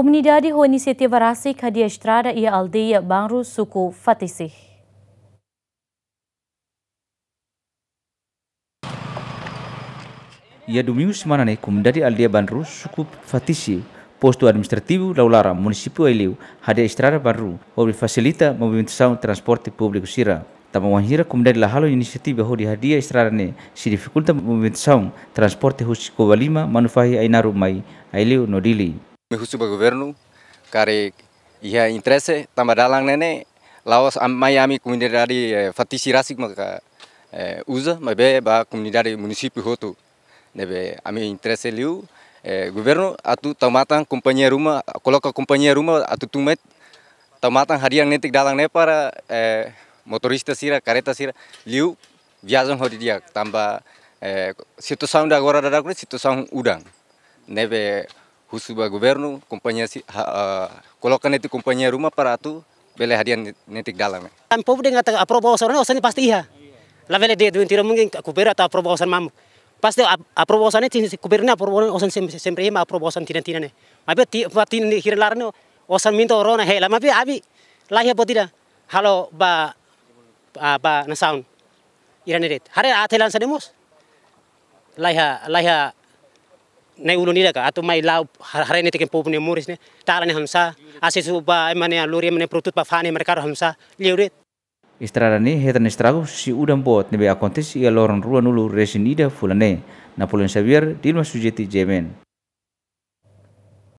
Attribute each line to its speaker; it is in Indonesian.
Speaker 1: Comunidade ho iniciativa ha de Estrada ia e aldeia Banru Suku Fatisih. Ia domingo semana ne comunidade aldeia Banru Suku Fatisih posto administrativo Laulara, município Eliu, Hadia Estrada Banru onde facilita a movimentação de transporte público Sira. Tamawanhira comunidade Lahalo iniciativa Hodi Hadia Estrada ne, se dificulta a movimentação transporte Husiko Balima, Manufahi Ainaru Mai, Eliu Nodili
Speaker 2: me husuba kare care ia tambah dalang nene laos Miami komunitas dari eh, fatisi rasik maka eh, uza, usa mabe ba dari munisipi hotu nebe ami interese liu eh, governo atu tamatan kompanya rumah koloka kompanya rumah atu tumet tamatan yang netik dalang ne para eh, motorista sira kareta sira liu viajam hodi dia tambah eh, situação da agora situ situação udang nebe bagi gubernu kompanya si, uh, kalau kan itu companhia rumah para tu beli hadiah netik dalam
Speaker 3: kan povo dengar tak aproba osan ini pasti iya lalu beli dia duin tidak mungkin kubera atau aproba mamu pasti aproba osan itu kuberna aproba sem sempre ini aproba osan tidak tidak ne mabe ti patin hirlarno osan minta orang he lalu tapi abi ya, apa tidak? halo ba ba nasaun iranedet hare atelan sedemus, laiha ya, laiha ya, Nai ulu nida ka atu mai lau hara ne tekin pupu ne muris ne tara ne hamsa ase ba emane aluri emane prutut pa fane mereka ro hamsa liure
Speaker 1: Istrarani hetan estrago si udan bot nebe akontes ia loron ruan ulu resinida fulane Napoleon Xavier Dilma Sujeti Jemen